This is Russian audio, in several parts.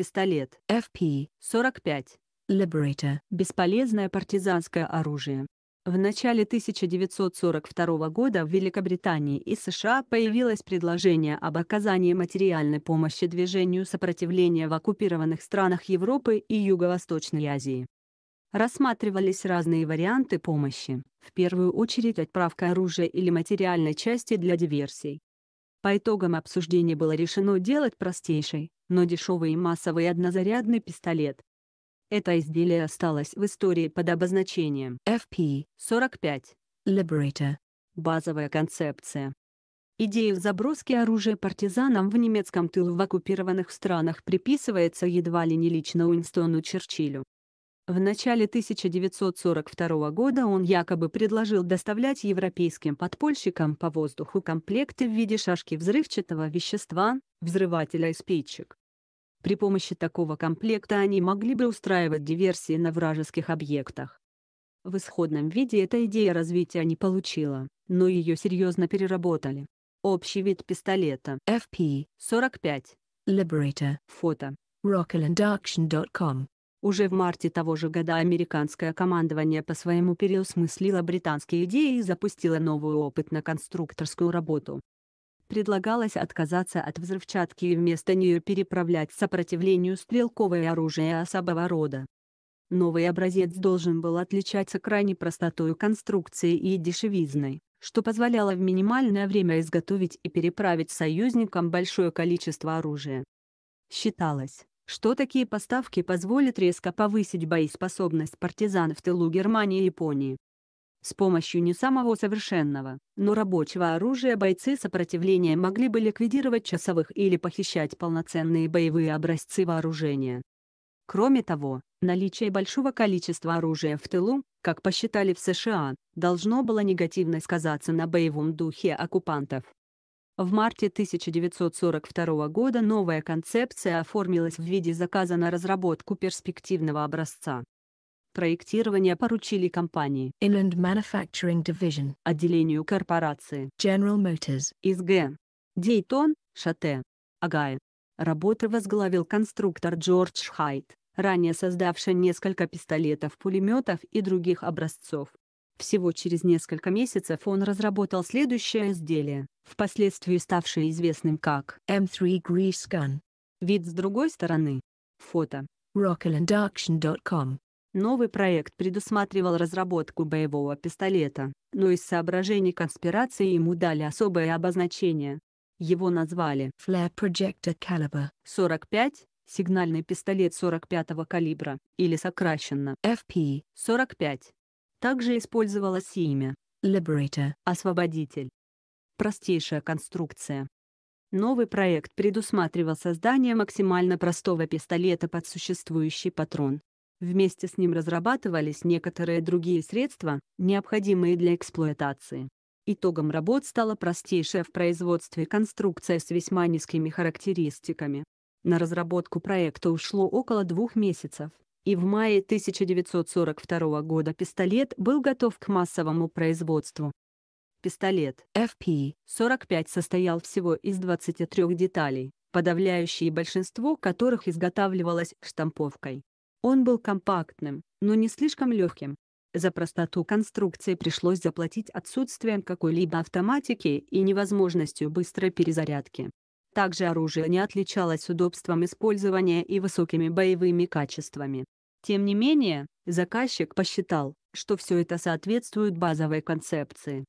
пистолет FP-45. Liberator – бесполезное партизанское оружие. В начале 1942 года в Великобритании и США появилось предложение об оказании материальной помощи движению сопротивления в оккупированных странах Европы и Юго-Восточной Азии. Рассматривались разные варианты помощи, в первую очередь отправка оружия или материальной части для диверсий. По итогам обсуждения было решено делать простейший, но дешевый и массовый однозарядный пистолет. Это изделие осталось в истории под обозначением FP-45 Liberator. Базовая концепция. Идея заброски оружия партизанам в немецком тылу в оккупированных странах приписывается едва ли не лично Уинстону Черчиллю. В начале 1942 года он якобы предложил доставлять европейским подпольщикам по воздуху комплекты в виде шашки взрывчатого вещества, взрывателя и спичек. При помощи такого комплекта они могли бы устраивать диверсии на вражеских объектах. В исходном виде эта идея развития не получила, но ее серьезно переработали. Общий вид пистолета FP-45 Liberator Фото Rockelandaction.com уже в марте того же года американское командование по-своему переосмыслило британские идеи и запустило новую опытно-конструкторскую работу, предлагалось отказаться от взрывчатки и вместо нее переправлять сопротивлению стрелковое оружие особого рода. Новый образец должен был отличаться крайней простотой конструкции и дешевизной, что позволяло в минимальное время изготовить и переправить союзникам большое количество оружия. Считалось, что такие поставки позволят резко повысить боеспособность партизан в тылу Германии и Японии. С помощью не самого совершенного, но рабочего оружия бойцы сопротивления могли бы ликвидировать часовых или похищать полноценные боевые образцы вооружения. Кроме того, наличие большого количества оружия в тылу, как посчитали в США, должно было негативно сказаться на боевом духе оккупантов. В марте 1942 года новая концепция оформилась в виде заказа на разработку перспективного образца Проектирование поручили компании Inland Manufacturing Division, отделению корпорации General Motors из Г. Дейтон, Шате, Агай. Работы возглавил конструктор Джордж Хайт, ранее создавший несколько пистолетов, пулеметов и других образцов. Всего через несколько месяцев он разработал следующее изделие, впоследствии ставшее известным как M3 Grease Gun. Вид с другой стороны. Фото. rockelandaction.com Новый проект предусматривал разработку боевого пистолета, но из соображений конспирации ему дали особое обозначение. Его назвали Flare Projector Caliber 45, сигнальный пистолет 45-го калибра, или сокращенно FP-45. Также использовалось имя Liberator – освободитель. Простейшая конструкция. Новый проект предусматривал создание максимально простого пистолета под существующий патрон, Вместе с ним разрабатывались некоторые другие средства, необходимые для эксплуатации. Итогом работ стала простейшая в производстве конструкция с весьма низкими характеристиками. На разработку проекта ушло около двух месяцев, и в мае 1942 года пистолет был готов к массовому производству. Пистолет FP-45 состоял всего из 23 деталей, подавляющее большинство которых изготавливалось штамповкой. Он был компактным, но не слишком легким. За простоту конструкции пришлось заплатить отсутствием какой-либо автоматики и невозможностью быстрой перезарядки. Также оружие не отличалось удобством использования и высокими боевыми качествами. Тем не менее, заказчик посчитал, что все это соответствует базовой концепции.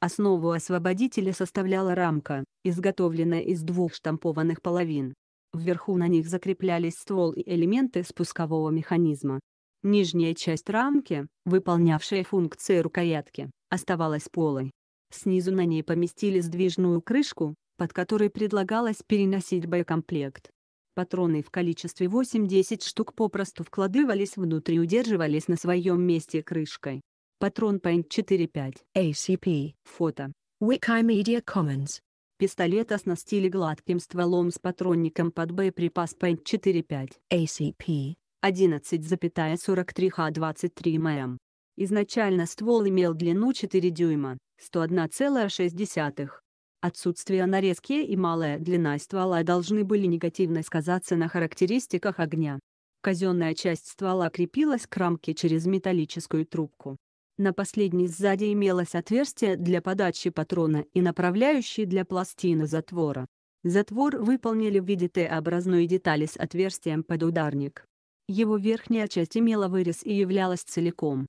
Основу освободителя составляла рамка, изготовленная из двух штампованных половин. Вверху на них закреплялись ствол и элементы спускового механизма. Нижняя часть рамки, выполнявшая функции рукоятки, оставалась полой. Снизу на ней поместили сдвижную крышку, под которой предлагалось переносить боекомплект. Патроны в количестве 8-10 штук попросту вкладывались внутрь и удерживались на своем месте крышкой. Патрон Paint 4.5 ACP Фото Wikimedia Commons Пистолет оснастили гладким стволом с патронником под боеприпас Paint 4.5 ACP 11,43Х23ММ. Изначально ствол имел длину 4 дюйма, 101,6. Отсутствие нарезки и малая длина ствола должны были негативно сказаться на характеристиках огня. Казенная часть ствола крепилась к рамке через металлическую трубку. На последней сзади имелось отверстие для подачи патрона и направляющий для пластины затвора. Затвор выполнили в виде Т-образной детали с отверстием под ударник. Его верхняя часть имела вырез и являлась целиком.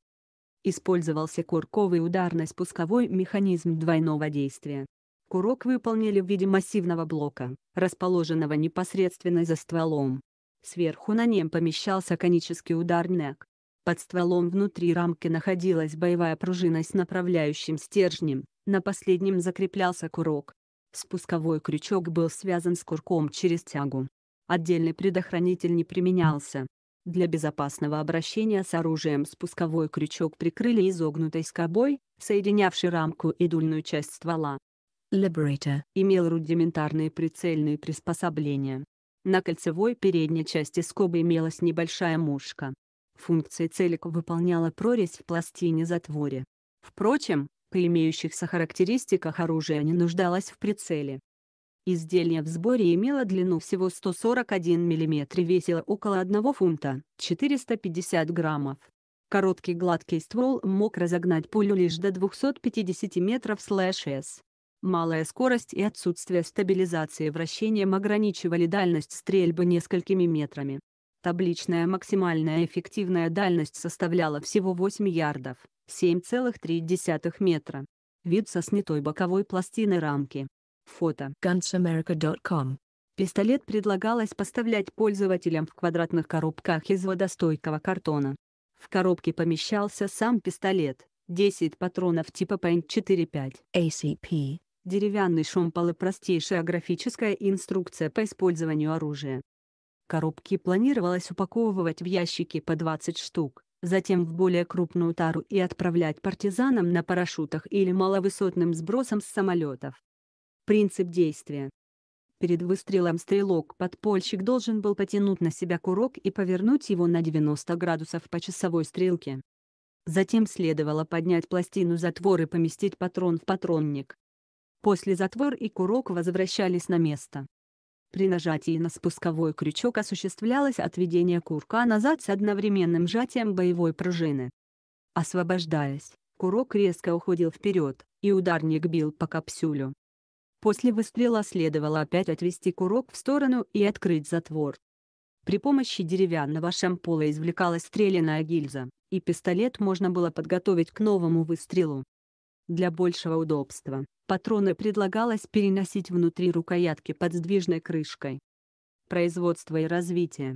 Использовался курковый ударно-спусковой механизм двойного действия. Курок выполнили в виде массивного блока, расположенного непосредственно за стволом. Сверху на нем помещался конический ударник, под стволом внутри рамки находилась боевая пружина с направляющим стержнем, на последнем закреплялся курок. Спусковой крючок был связан с курком через тягу. Отдельный предохранитель не применялся. Для безопасного обращения с оружием спусковой крючок прикрыли изогнутой скобой, соединявшей рамку и дульную часть ствола. Liberator имел рудиментарные прицельные приспособления. На кольцевой передней части скобы имелась небольшая мушка. Функции целик выполняла прорезь в пластине затворе. Впрочем, по имеющихся характеристиках оружие не нуждалось в прицеле. Изделие в сборе имело длину всего 141 мм и весило около 1 фунта 450 граммов. Короткий гладкий ствол мог разогнать пулю лишь до 250 метров слэш С. Малая скорость и отсутствие стабилизации вращением ограничивали дальность стрельбы несколькими метрами. Табличная максимальная эффективная дальность составляла всего 8 ярдов, 7,3 метра. Вид со снятой боковой пластины рамки. Фото. GunsAmerica.com Пистолет предлагалось поставлять пользователям в квадратных коробках из водостойкого картона. В коробке помещался сам пистолет, 10 патронов типа Paint 4.5 ACP, деревянный шомпол и простейшая графическая инструкция по использованию оружия. Коробки планировалось упаковывать в ящики по 20 штук, затем в более крупную тару и отправлять партизанам на парашютах или маловысотным сбросом с самолетов. Принцип действия. Перед выстрелом стрелок-подпольщик должен был потянуть на себя курок и повернуть его на 90 градусов по часовой стрелке. Затем следовало поднять пластину затвор и поместить патрон в патронник. После затвор и курок возвращались на место. При нажатии на спусковой крючок осуществлялось отведение курка назад с одновременным сжатием боевой пружины. Освобождаясь, курок резко уходил вперед, и ударник бил по капсюлю. После выстрела следовало опять отвести курок в сторону и открыть затвор. При помощи деревянного шампола извлекалась стреляная гильза, и пистолет можно было подготовить к новому выстрелу для большего удобства. Патроны предлагалось переносить внутри рукоятки под сдвижной крышкой. Производство и развитие.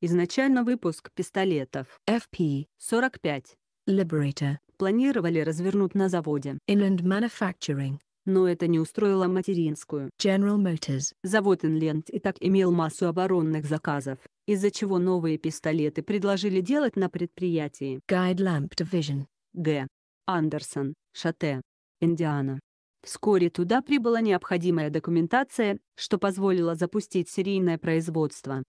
Изначально выпуск пистолетов FP-45 Liberator планировали развернуть на заводе Inland Manufacturing, но это не устроило материнскую General Motors. Завод Inland и так имел массу оборонных заказов, из-за чего новые пистолеты предложили делать на предприятии Guide Lamp Division Г. Андерсон, Шате, Индиана. Вскоре туда прибыла необходимая документация, что позволило запустить серийное производство.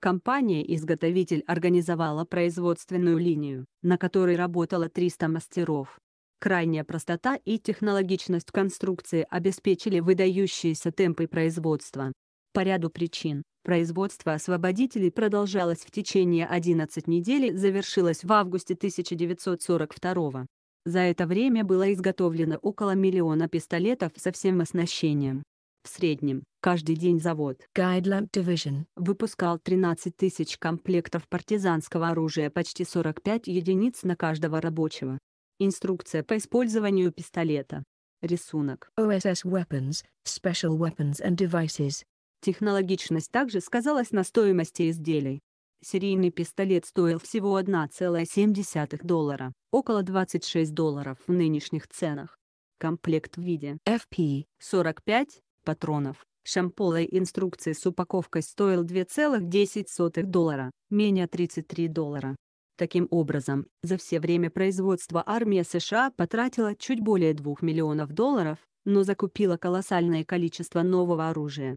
Компания-изготовитель организовала производственную линию, на которой работало 300 мастеров. Крайняя простота и технологичность конструкции обеспечили выдающиеся темпы производства. По ряду причин, производство освободителей продолжалось в течение 11 недель и завершилось в августе 1942 года. За это время было изготовлено около миллиона пистолетов со всем оснащением. В среднем, каждый день завод Guidelamp Division выпускал 13 тысяч комплектов партизанского оружия почти 45 единиц на каждого рабочего. Инструкция по использованию пистолета. Рисунок. OSS Weapons, Special Weapons and Devices. Технологичность также сказалась на стоимости изделий. Серийный пистолет стоил всего 1,7 доллара, около 26 долларов в нынешних ценах. Комплект в виде FP-45, патронов, шампола и инструкции с упаковкой стоил 2,10 доллара, менее 33 доллара. Таким образом, за все время производства армия США потратила чуть более 2 миллионов долларов, но закупила колоссальное количество нового оружия.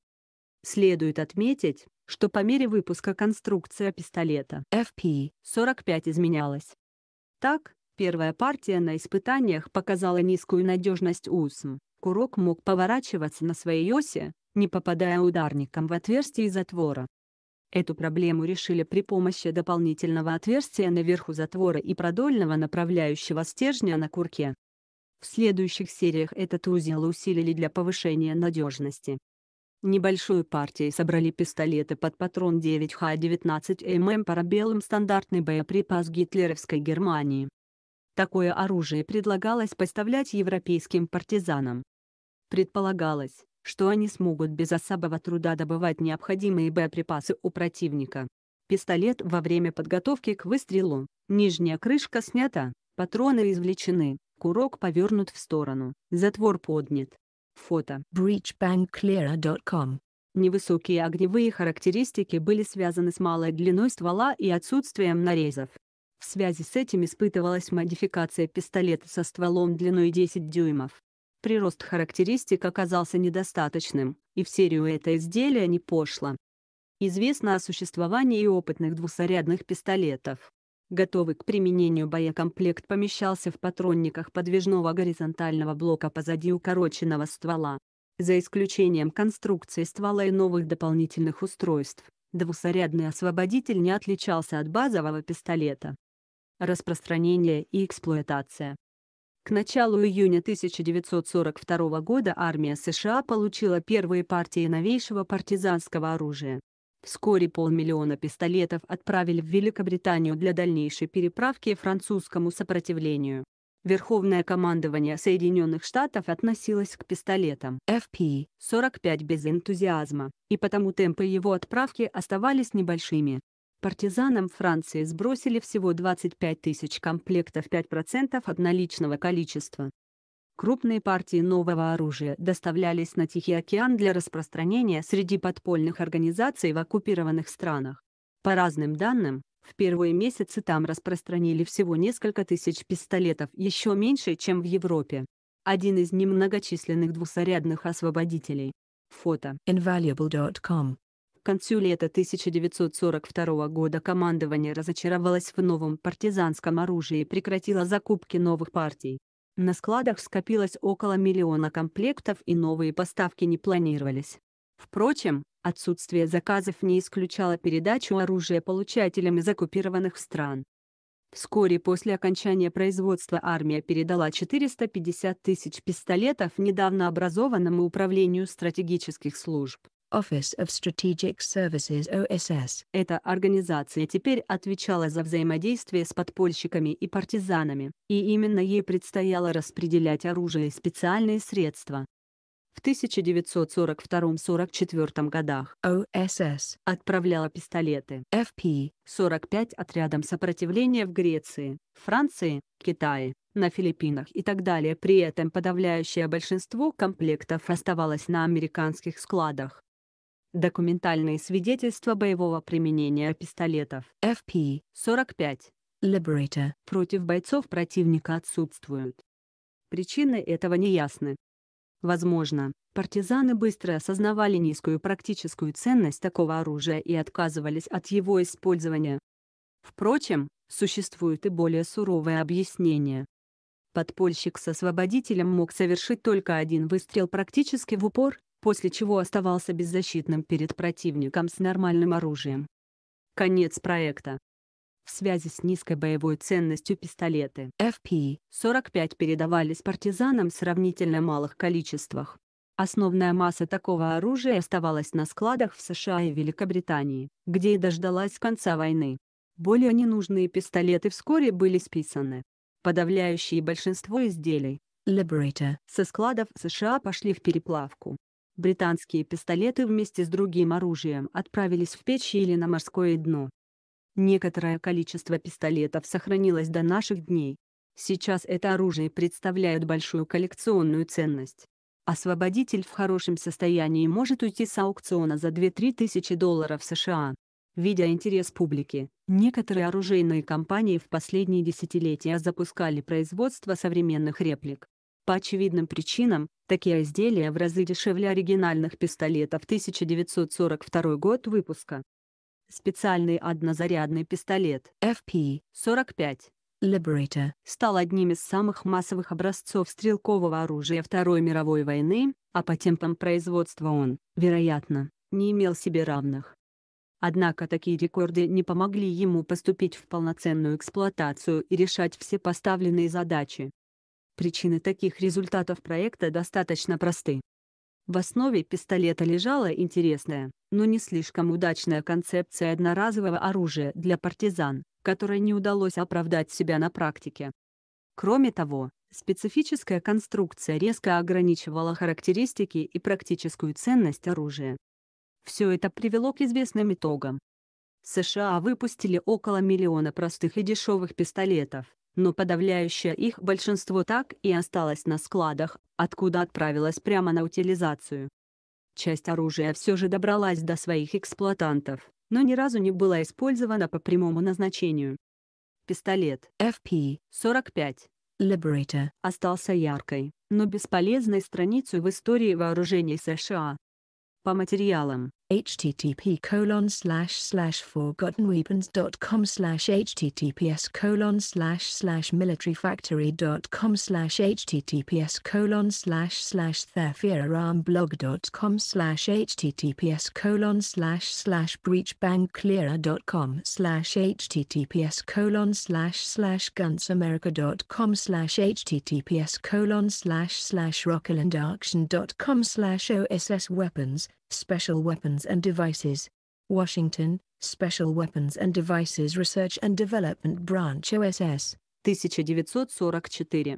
Следует отметить, что по мере выпуска конструкция пистолета FP-45 изменялась. Так, первая партия на испытаниях показала низкую надежность УСМ. Курок мог поворачиваться на своей оси, не попадая ударником в отверстие затвора. Эту проблему решили при помощи дополнительного отверстия наверху затвора и продольного направляющего стержня на курке. В следующих сериях этот узел усилили для повышения надежности. Небольшой партией собрали пистолеты под патрон 9Х19 ММ парабеллум стандартный боеприпас гитлеровской Германии. Такое оружие предлагалось поставлять европейским партизанам. Предполагалось, что они смогут без особого труда добывать необходимые боеприпасы у противника. Пистолет во время подготовки к выстрелу, нижняя крышка снята, патроны извлечены, курок повернут в сторону, затвор поднят, Фото. bridgebankclara.com Невысокие огневые характеристики были связаны с малой длиной ствола и отсутствием нарезов. В связи с этим испытывалась модификация пистолета со стволом длиной 10 дюймов. Прирост характеристик оказался недостаточным, и в серию это изделие не пошло. Известно о существовании и опытных двусарядных пистолетов. Готовый к применению боекомплект помещался в патронниках подвижного горизонтального блока позади укороченного ствола. За исключением конструкции ствола и новых дополнительных устройств, двусарядный освободитель не отличался от базового пистолета. Распространение и эксплуатация К началу июня 1942 года армия США получила первые партии новейшего партизанского оружия. Вскоре полмиллиона пистолетов отправили в Великобританию для дальнейшей переправки французскому сопротивлению. Верховное командование Соединенных Штатов относилось к пистолетам FP-45 без энтузиазма, и потому темпы его отправки оставались небольшими. Партизанам Франции сбросили всего 25 тысяч комплектов 5% от наличного количества. Крупные партии нового оружия доставлялись на Тихий океан для распространения среди подпольных организаций в оккупированных странах. По разным данным, в первые месяцы там распространили всего несколько тысяч пистолетов, еще меньше, чем в Европе. Один из немногочисленных двусорядных освободителей. Фото. Invaluable.com К концу лета 1942 года командование разочаровалось в новом партизанском оружии и прекратило закупки новых партий. На складах скопилось около миллиона комплектов и новые поставки не планировались. Впрочем, отсутствие заказов не исключало передачу оружия получателям из оккупированных стран. Вскоре после окончания производства армия передала 450 тысяч пистолетов недавно образованному управлению стратегических служб. Office of Strategic Services OSS. Эта организация теперь отвечала за взаимодействие с подпольщиками и партизанами, и именно ей предстояло распределять оружие и специальные средства. В 1942-44 годах ОСС отправляла пистолеты FP-45 отрядам сопротивления в Греции, Франции, Китае, на Филиппинах и так далее. При этом подавляющее большинство комплектов оставалось на американских складах. Документальные свидетельства боевого применения пистолетов FP-45 Liberator против бойцов противника отсутствуют. Причины этого не ясны. Возможно, партизаны быстро осознавали низкую практическую ценность такого оружия и отказывались от его использования. Впрочем, существуют и более суровые объяснения. Подпольщик с освободителем мог совершить только один выстрел практически в упор, после чего оставался беззащитным перед противником с нормальным оружием. Конец проекта. В связи с низкой боевой ценностью пистолеты FP-45 передавались партизанам в сравнительно малых количествах. Основная масса такого оружия оставалась на складах в США и Великобритании, где и дождалась конца войны. Более ненужные пистолеты вскоре были списаны. Подавляющее большинство изделий Liberator со складов США пошли в переплавку британские пистолеты вместе с другим оружием отправились в печь или на морское дно. Некоторое количество пистолетов сохранилось до наших дней. Сейчас это оружие представляет большую коллекционную ценность. Освободитель в хорошем состоянии может уйти с аукциона за 2-3 тысячи долларов США. Видя интерес публики, некоторые оружейные компании в последние десятилетия запускали производство современных реплик. По очевидным причинам, такие изделия в разы дешевле оригинальных пистолетов 1942 год выпуска. Специальный однозарядный пистолет FP-45 Liberator стал одним из самых массовых образцов стрелкового оружия Второй мировой войны, а по темпам производства он, вероятно, не имел себе равных. Однако такие рекорды не помогли ему поступить в полноценную эксплуатацию и решать все поставленные задачи. Причины таких результатов проекта достаточно просты. В основе пистолета лежала интересная, но не слишком удачная концепция одноразового оружия для партизан, которой не удалось оправдать себя на практике. Кроме того, специфическая конструкция резко ограничивала характеристики и практическую ценность оружия. Все это привело к известным итогам. США выпустили около миллиона простых и дешевых пистолетов, но подавляющее их большинство так и осталось на складах, откуда отправилось прямо на утилизацию. Часть оружия все же добралась до своих эксплуатантов, но ни разу не была использована по прямому назначению. Пистолет FP-45 Liberator остался яркой, но бесполезной страницей в истории вооружений США. По материалам, http colon slash slash forgottenweapons.com slash https colon slash slash militaryfactory.com slash https colon slash slash thefeararmblog.com slash https colon slash slash breachbankclearer.com slash https colon slash slash gunsamerica.com slash https colon slash slash rockelandaction.com slash oss weapons Special Weapons and Devices. Washington, Special Weapons and Devices Research and Development Branch OSS. 1944.